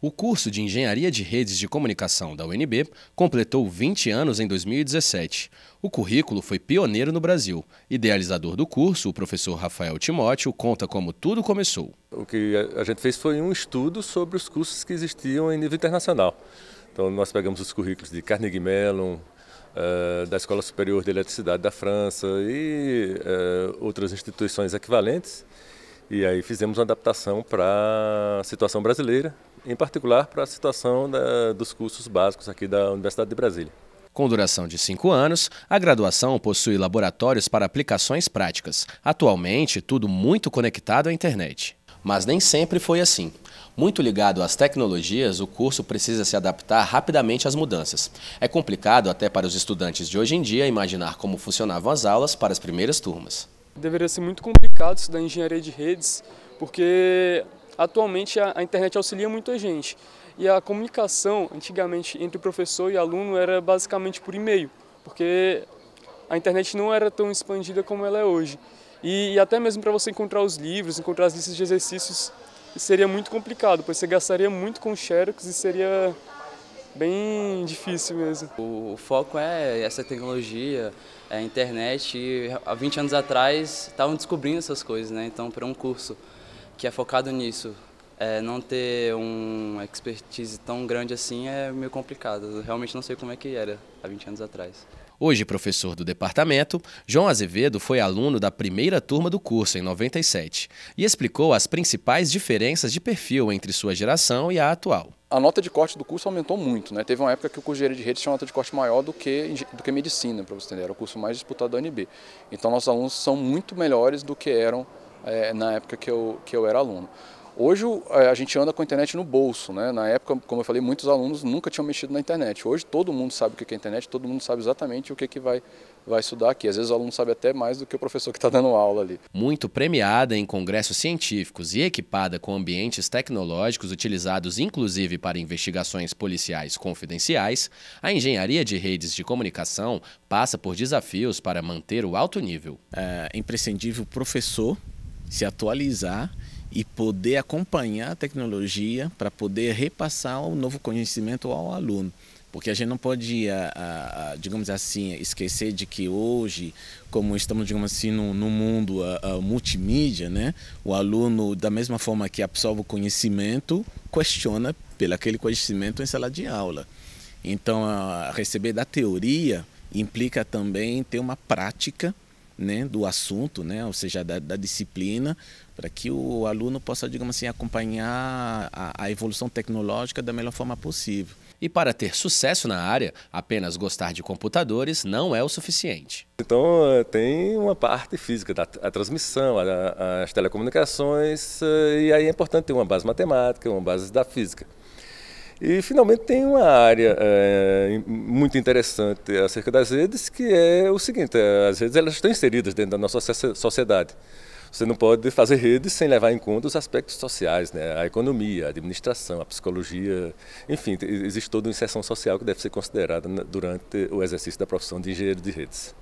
O curso de Engenharia de Redes de Comunicação da UNB completou 20 anos em 2017. O currículo foi pioneiro no Brasil. Idealizador do curso, o professor Rafael Timóteo, conta como tudo começou. O que a gente fez foi um estudo sobre os cursos que existiam em nível internacional. Então, nós pegamos os currículos de Carnegie Mellon, eh, da Escola Superior de Eletricidade da França e eh, outras instituições equivalentes e aí fizemos uma adaptação para a situação brasileira, em particular para a situação da, dos cursos básicos aqui da Universidade de Brasília. Com duração de cinco anos, a graduação possui laboratórios para aplicações práticas. Atualmente, tudo muito conectado à internet. Mas nem sempre foi assim. Muito ligado às tecnologias, o curso precisa se adaptar rapidamente às mudanças. É complicado até para os estudantes de hoje em dia imaginar como funcionavam as aulas para as primeiras turmas deveria ser muito complicado estudar engenharia de redes, porque atualmente a, a internet auxilia muito a gente. E a comunicação, antigamente, entre professor e aluno era basicamente por e-mail, porque a internet não era tão expandida como ela é hoje. E, e até mesmo para você encontrar os livros, encontrar as listas de exercícios, seria muito complicado, pois você gastaria muito com xerox e seria bem difícil mesmo. O, foco é essa tecnologia, é a internet e há 20 anos atrás estavam descobrindo essas coisas, né? Então para um curso que é focado nisso, é, não ter uma expertise tão grande assim é meio complicado. Eu realmente não sei como é que era há 20 anos atrás. Hoje professor do departamento, João Azevedo foi aluno da primeira turma do curso em 97 e explicou as principais diferenças de perfil entre sua geração e a atual. A nota de corte do curso aumentou muito, né? Teve uma época que o curso de de redes tinha uma nota de corte maior do que, do que medicina, para você entender, era o curso mais disputado da UNB. Então nossos alunos são muito melhores do que eram é, na época que eu, que eu era aluno. Hoje é, a gente anda com a internet no bolso, né? Na época, como eu falei, muitos alunos nunca tinham mexido na internet. Hoje todo mundo sabe o que é a internet, todo mundo sabe exatamente o que, é que vai, vai estudar aqui. Às vezes o aluno sabe até mais do que o professor que está dando aula ali. Muito premiada em congressos científicos e equipada com ambientes tecnológicos utilizados inclusive para investigações policiais confidenciais, a engenharia de redes de comunicação passa por desafios para manter o alto nível. É imprescindível o professor se atualizar e poder acompanhar a tecnologia para poder repassar o novo conhecimento ao aluno. Porque a gente não pode, digamos assim, esquecer de que hoje, como estamos, digamos assim, no, no mundo multimídia, né? o aluno, da mesma forma que absorve o conhecimento, questiona pelo aquele conhecimento em sala de aula. Então, receber da teoria implica também ter uma prática né, do assunto, né, ou seja, da, da disciplina, para que o aluno possa, digamos assim, acompanhar a, a evolução tecnológica da melhor forma possível. E para ter sucesso na área, apenas gostar de computadores não é o suficiente. Então, eh, tem uma parte física, da, a transmissão, a, as telecomunicações, eh, e aí é importante ter uma base matemática, uma base da física. E finalmente tem uma área é, muito interessante acerca das redes, que é o seguinte: eh, as redes elas estão inseridas dentro da nossa sociedade. Você não pode fazer redes sem levar em conta os aspectos sociais, né? a economia, a administração, a psicologia, enfim, existe toda uma inserção social que deve ser considerada durante o exercício da profissão de engenheiro de redes.